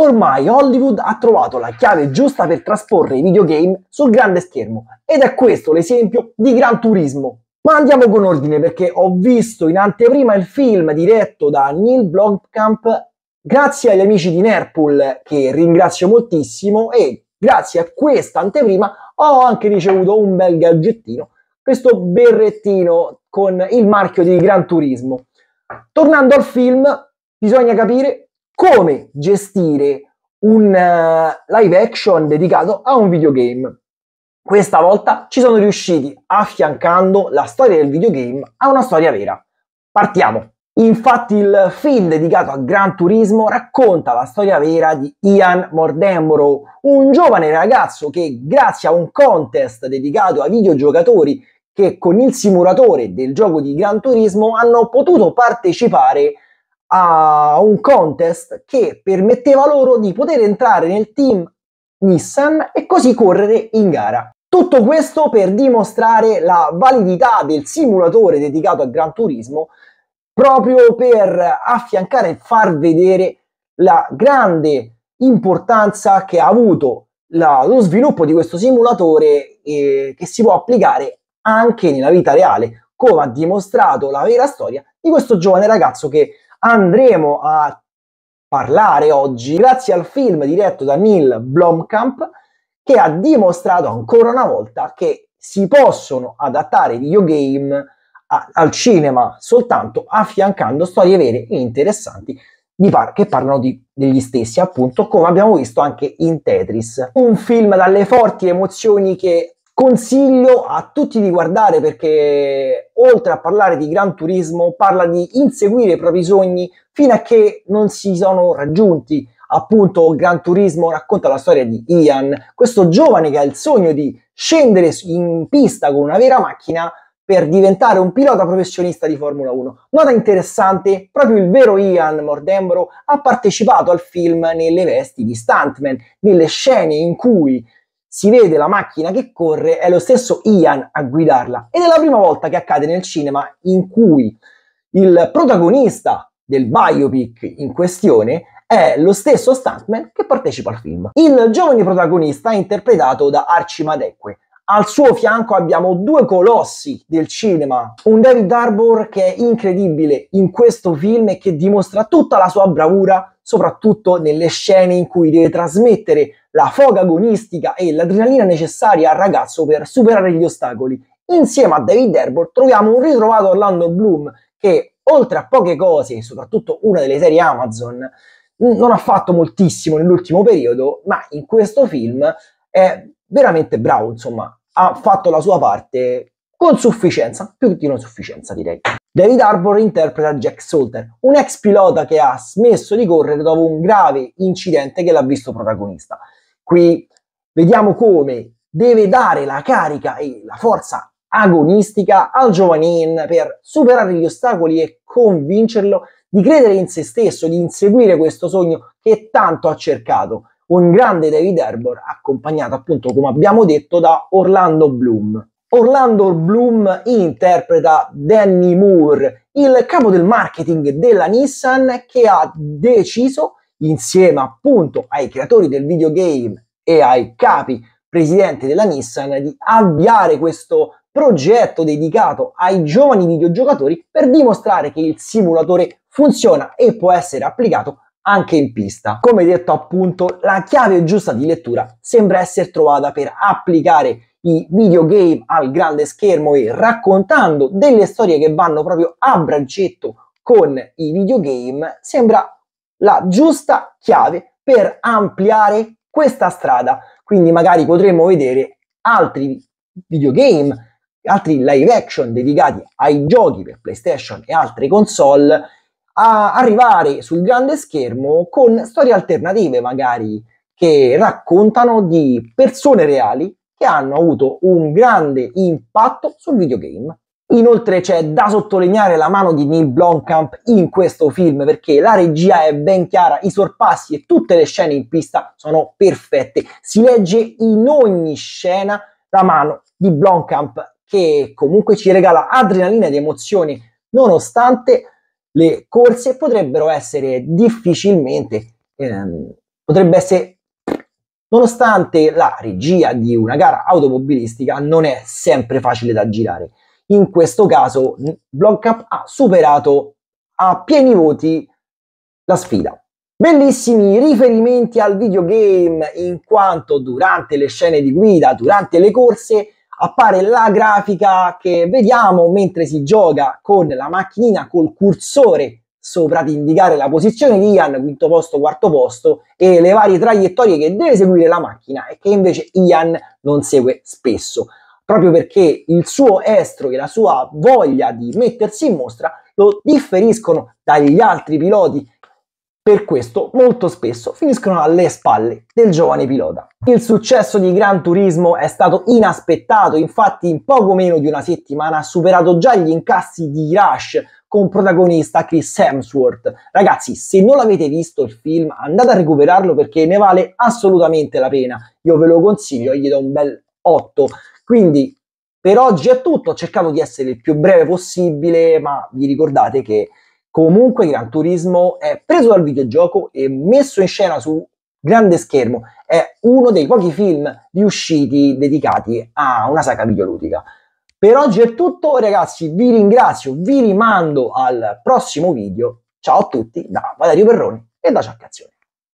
Ormai Hollywood ha trovato la chiave giusta per trasporre i videogame sul grande schermo ed è questo l'esempio di Gran Turismo. Ma andiamo con ordine perché ho visto in anteprima il film diretto da Neil Blomkamp grazie agli amici di Nerpool che ringrazio moltissimo e grazie a questa anteprima ho anche ricevuto un bel gadgettino, questo berrettino con il marchio di Gran Turismo. Tornando al film, bisogna capire come gestire un uh, live action dedicato a un videogame. Questa volta ci sono riusciti affiancando la storia del videogame a una storia vera. Partiamo! Infatti il film dedicato a Gran Turismo racconta la storia vera di Ian Mordembro, un giovane ragazzo che grazie a un contest dedicato ai videogiocatori che con il simulatore del gioco di Gran Turismo hanno potuto partecipare a un contest che permetteva loro di poter entrare nel team Nissan e così correre in gara. Tutto questo per dimostrare la validità del simulatore dedicato al Gran Turismo proprio per affiancare e far vedere la grande importanza che ha avuto la, lo sviluppo di questo simulatore eh, che si può applicare anche nella vita reale, come ha dimostrato la vera storia di questo giovane ragazzo che andremo a parlare oggi grazie al film diretto da Neil Blomkamp che ha dimostrato ancora una volta che si possono adattare i videogame a, al cinema soltanto affiancando storie vere e interessanti Par- che parlano di- degli stessi, appunto, come abbiamo visto anche in Tetris. Un film dalle forti emozioni che Consiglio a tutti di guardare perché oltre a parlare di Gran Turismo parla di inseguire i propri sogni fino a che non si sono raggiunti. Appunto Gran Turismo racconta la storia di Ian, questo giovane che ha il sogno di scendere in pista con una vera macchina per diventare un pilota professionista di Formula 1. Nota interessante, proprio il vero Ian Mordembro ha partecipato al film nelle vesti di stuntman, nelle scene in cui si vede la macchina che corre, è lo stesso Ian a guidarla. Ed è la prima volta che accade nel cinema in cui il protagonista del biopic in questione è lo stesso stuntman che partecipa al film. Il giovane protagonista è interpretato da Archie Madecque. Al suo fianco abbiamo due colossi del cinema, un David Harbour che è incredibile in questo film e che dimostra tutta la sua bravura, soprattutto nelle scene in cui deve trasmettere la foga agonistica e l'adrenalina necessaria al ragazzo per superare gli ostacoli. Insieme a David Herbert troviamo un ritrovato Orlando Bloom che, oltre a poche cose, soprattutto una delle serie Amazon, non ha fatto moltissimo nell'ultimo periodo, ma in questo film è veramente bravo, insomma, ha fatto la sua parte con sufficienza, più che non sufficienza direi. David Harbour interpreta Jack Salter, un ex pilota che ha smesso di correre dopo un grave incidente che l'ha visto protagonista. Qui vediamo come deve dare la carica e la forza agonistica al giovanin per superare gli ostacoli e convincerlo di credere in se stesso, di inseguire questo sogno che tanto ha cercato. Un grande David Herbor accompagnato appunto, come abbiamo detto, da Orlando Bloom. Orlando Bloom interpreta Danny Moore, il capo del marketing della Nissan che ha deciso insieme appunto ai creatori del videogame e ai capi presidenti della Nissan di avviare questo progetto dedicato ai giovani videogiocatori per dimostrare che il simulatore funziona e può essere applicato anche in pista. Come detto appunto, la chiave giusta di lettura sembra essere trovata per applicare i videogame al grande schermo e raccontando delle storie che vanno proprio a braccetto con i videogame sembra la giusta chiave per ampliare questa strada. Quindi magari potremo vedere altri videogame, altri live action dedicati ai giochi per PlayStation e altre console a arrivare sul grande schermo con storie alternative magari che raccontano di persone reali che hanno avuto un grande impatto sul videogame. Inoltre c'è da sottolineare la mano di Neil Blomkamp in questo film perché la regia è ben chiara, i sorpassi e tutte le scene in pista sono perfette. Si legge in ogni scena la mano di Blomkamp che comunque ci regala adrenalina ed emozioni nonostante le corse potrebbero essere difficilmente ehm, potrebbe essere nonostante la regia di una gara automobilistica non è sempre facile da girare in questo caso Blockup ha superato a pieni voti la sfida. Bellissimi riferimenti al videogame in quanto durante le scene di guida, durante le corse, appare la grafica che vediamo mentre si gioca con la macchinina col cursore sopra ad indicare la posizione di Ian, quinto posto, quarto posto e le varie traiettorie che deve seguire la macchina e che invece Ian non segue spesso proprio perché il suo estro e la sua voglia di mettersi in mostra lo differiscono dagli altri piloti. Per questo molto spesso finiscono alle spalle del giovane pilota. Il successo di Gran Turismo è stato inaspettato, infatti in poco meno di una settimana ha superato già gli incassi di Rush con protagonista Chris Hemsworth. Ragazzi, se non l'avete visto il film, andate a recuperarlo perché ne vale assolutamente la pena. Io ve lo consiglio, gli do un bel 8. Quindi per oggi è tutto, ho cercato di essere il più breve possibile, ma vi ricordate che comunque Gran Turismo è preso dal videogioco e messo in scena su grande schermo, è uno dei pochi film riusciti dedicati a una saga videoludica. Per oggi è tutto, ragazzi, vi ringrazio, vi rimando al prossimo video. Ciao a tutti da Valerio Perroni e da Ciaccazione.